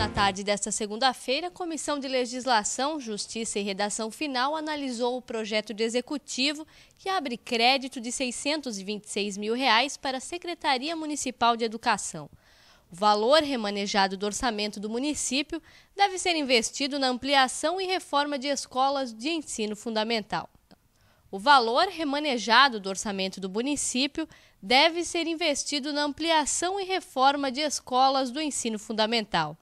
Na tarde desta segunda-feira, a Comissão de Legislação, Justiça e Redação Final analisou o projeto de executivo que abre crédito de R$ 626 mil reais para a Secretaria Municipal de Educação. O valor remanejado do orçamento do município deve ser investido na ampliação e reforma de escolas de ensino fundamental. O valor remanejado do orçamento do município deve ser investido na ampliação e reforma de escolas do ensino fundamental.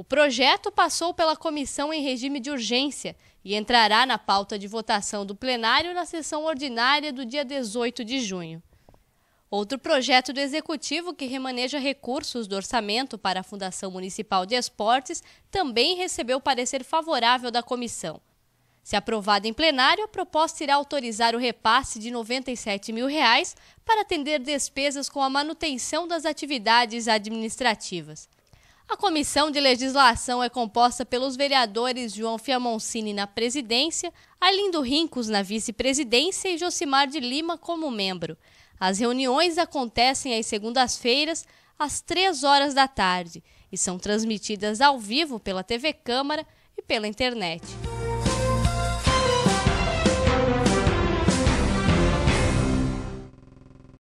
O projeto passou pela comissão em regime de urgência e entrará na pauta de votação do plenário na sessão ordinária do dia 18 de junho. Outro projeto do Executivo que remaneja recursos do orçamento para a Fundação Municipal de Esportes também recebeu parecer favorável da comissão. Se aprovado em plenário, a proposta irá autorizar o repasse de R$ 97 mil reais para atender despesas com a manutenção das atividades administrativas. A comissão de legislação é composta pelos vereadores João Fiamoncini na presidência, Arlindo Rincos na vice-presidência e Josimar de Lima como membro. As reuniões acontecem às segundas-feiras, às três horas da tarde, e são transmitidas ao vivo pela TV Câmara e pela internet.